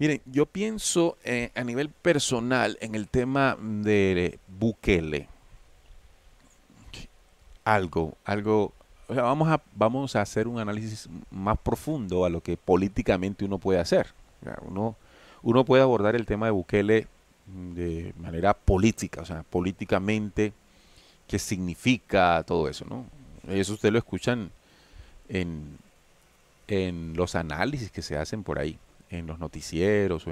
Miren, yo pienso eh, a nivel personal en el tema de Bukele. Algo, algo. vamos, a, vamos a hacer un análisis más profundo a lo que políticamente uno puede hacer. Uno, uno puede abordar el tema de Bukele de manera política, o sea, políticamente, qué significa todo eso, ¿no? Eso ustedes lo escuchan en los análisis que se hacen por ahí en los noticieros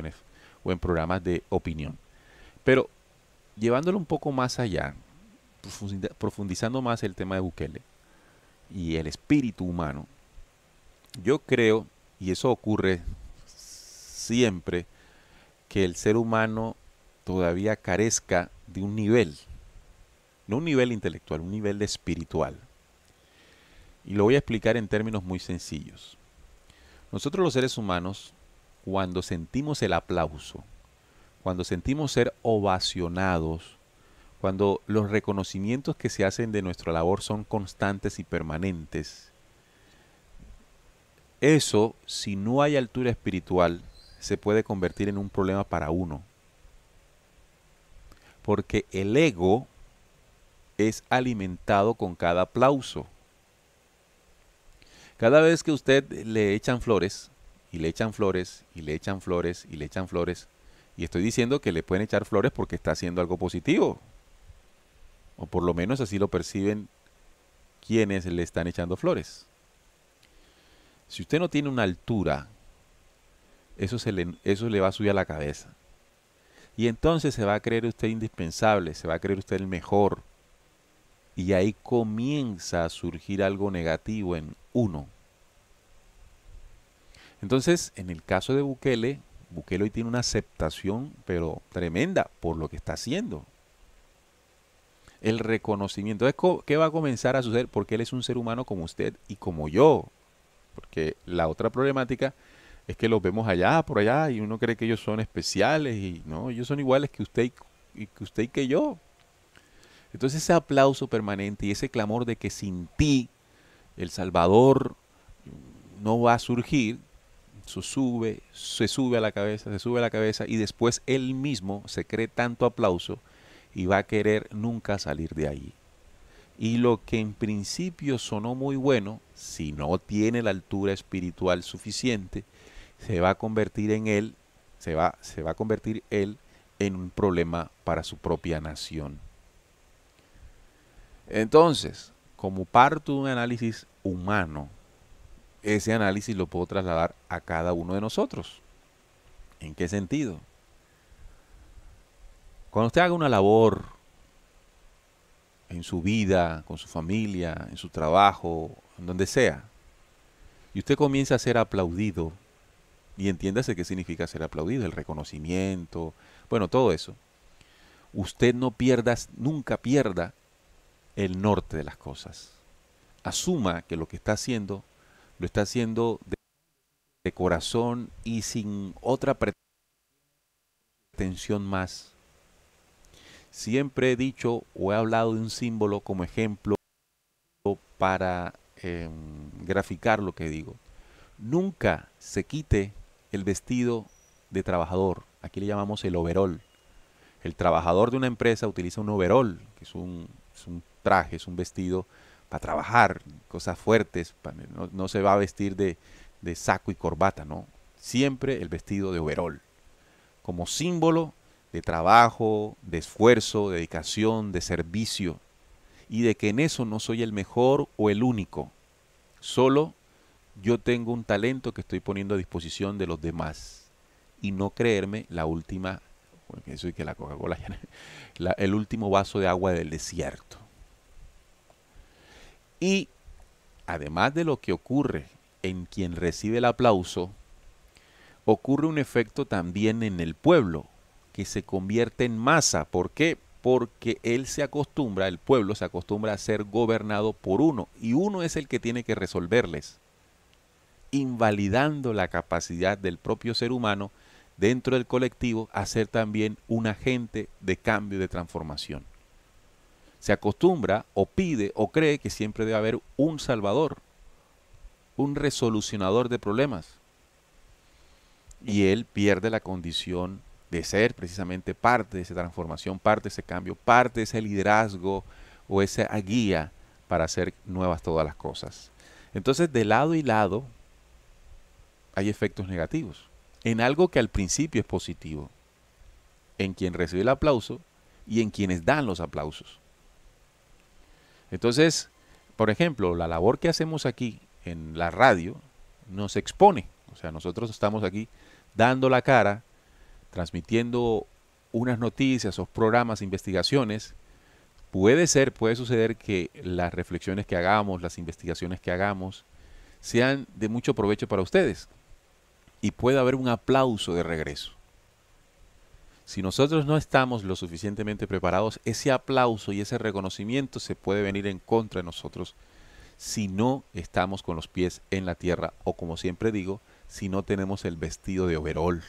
o en, programas de opinión. Pero llevándolo un poco más allá, profundizando más el tema de Bukele y el espíritu humano, yo creo, y eso ocurre siempre, que el ser humano todavía carezca de un nivel, no un nivel intelectual, un nivel espiritual. Y lo voy a explicar en términos muy sencillos. Nosotros los seres humanos cuando sentimos el aplauso, cuando sentimos ser ovacionados, cuando los reconocimientos que se hacen de nuestra labor son constantes y permanentes. Eso, si no hay altura espiritual, se puede convertir en un problema para uno. Porque el ego es alimentado con cada aplauso. Cada vez que usted le echan flores, y le echan flores y le echan flores y le echan flores. Y estoy diciendo que le pueden echar flores porque está haciendo algo positivo. O por lo menos así lo perciben quienes le están echando flores. Si usted no tiene una altura, eso, se eso le va a subir a la cabeza. Y entonces se va a creer usted indispensable, se va a creer usted el mejor. Y ahí comienza a surgir algo negativo en uno entonces, en el caso de Bukele, Bukele hoy tiene una aceptación, pero tremenda, por lo que está haciendo. El reconocimiento. ¿qué va a comenzar a suceder? Porque él es un ser humano como usted y como yo. Porque la otra problemática es que los vemos allá, por allá, y uno cree que ellos son especiales, y no, ellos son iguales que usted y, que usted y que yo. Entonces ese aplauso permanente y ese clamor de que sin ti El Salvador no va a surgir, se sube, se sube a la cabeza, se sube a la cabeza y después él mismo se cree tanto aplauso y va a querer nunca salir de ahí. Y lo que en principio sonó muy bueno, si no tiene la altura espiritual suficiente, se va a convertir en él, se va, se va a convertir él en un problema para su propia nación. Entonces, como parte de un análisis humano, ese análisis lo puedo trasladar a cada uno de nosotros. ¿En qué sentido? Cuando usted haga una labor en su vida, con su familia, en su trabajo, en donde sea, y usted comienza a ser aplaudido, y entiéndase qué significa ser aplaudido, el reconocimiento, bueno, todo eso. Usted no pierda, nunca pierda el norte de las cosas. Asuma que lo que está haciendo lo está haciendo de, corazón y sin otra pretensión más. Siempre he dicho o he hablado de un símbolo como ejemplo para em, graficar lo que digo. Nunca se quite el vestido de trabajador. Aquí le llamamos el overol. El trabajador de una empresa utiliza un overol, que es un, es un traje, es un vestido para trabajar, cosas fuertes, no, se va a vestir de, saco y corbata, ¿no? Siempre el vestido de overol, como símbolo de trabajo, de esfuerzo, dedicación, de servicio, y de que en eso no soy el mejor o el único, solo yo tengo un talento que estoy poniendo a disposición de los demás y no creerme la última, eso y que la Coca-Cola, el último vaso de agua del desierto. Y además de lo que ocurre en quien recibe el aplauso, ocurre un efecto también en el pueblo, que se convierte en masa. ¿Por qué? Porque él se acostumbra, el pueblo se acostumbra a ser gobernado por uno, y uno es el que tiene que resolverles, invalidando la capacidad del propio ser humano dentro del colectivo a ser también un agente de cambio, de transformación se acostumbra o pide o cree que siempre debe haber un salvador, un resolucionador de problemas. Y él pierde la condición de ser precisamente parte de esa transformación, parte de ese cambio, parte de ese liderazgo o esa guía para hacer nuevas todas las cosas. Entonces, de lado y lado hay efectos negativos. En algo que al principio es positivo, en quien recibe el aplauso y en quienes dan los aplausos. Entonces, por ejemplo, la labor que hacemos aquí en la radio nos expone. O sea, nosotros estamos aquí dando la cara, transmitiendo unas noticias o programas, investigaciones. Puede ser, puede suceder que las reflexiones que hagamos, las investigaciones que hagamos, sean de mucho provecho para ustedes. Y puede haber un aplauso de regreso. Si nosotros no estamos lo suficientemente preparados, ese aplauso y ese reconocimiento se puede venir en contra de nosotros si no estamos con los pies en la tierra o como siempre digo, si no tenemos el vestido de overol.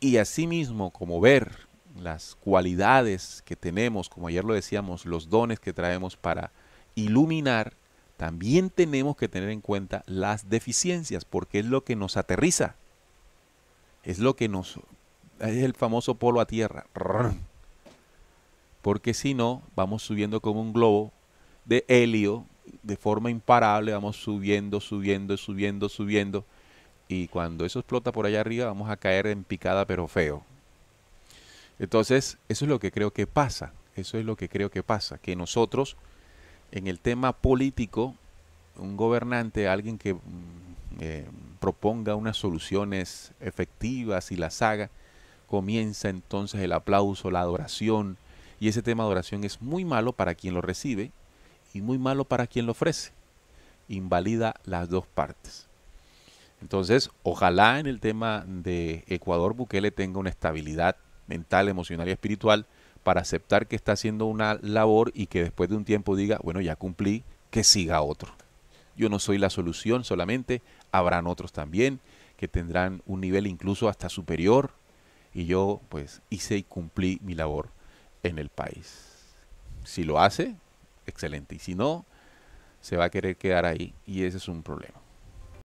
Y asimismo, como ver las cualidades que tenemos, como ayer lo decíamos, los dones que traemos para iluminar, también tenemos que tener en cuenta las deficiencias, porque es lo que nos aterriza es lo que nos... Es el famoso polo a tierra. Porque si no, vamos subiendo como un globo de helio de forma imparable, vamos subiendo, subiendo, subiendo, subiendo. Y cuando eso explota por allá arriba, vamos a caer en picada, pero feo. Entonces, eso es lo que creo que pasa. Eso es lo que creo que pasa. Que nosotros, en el tema político, un gobernante, alguien que mm, eh, proponga unas soluciones efectivas y las haga, comienza entonces el aplauso, la adoración, y ese tema de adoración es muy malo para quien lo recibe y muy malo para quien lo ofrece. Invalida las dos partes. Entonces, ojalá en el tema de Ecuador Bukele tenga una estabilidad mental, emocional y espiritual para aceptar que está haciendo una labor y que después de un tiempo diga, bueno, ya cumplí, que siga otro. Yo no soy la solución solamente, habrán otros también que tendrán un nivel incluso hasta superior y yo pues hice y cumplí mi labor en el país. Si lo hace, excelente, y si no, se va a querer quedar ahí y ese es un problema.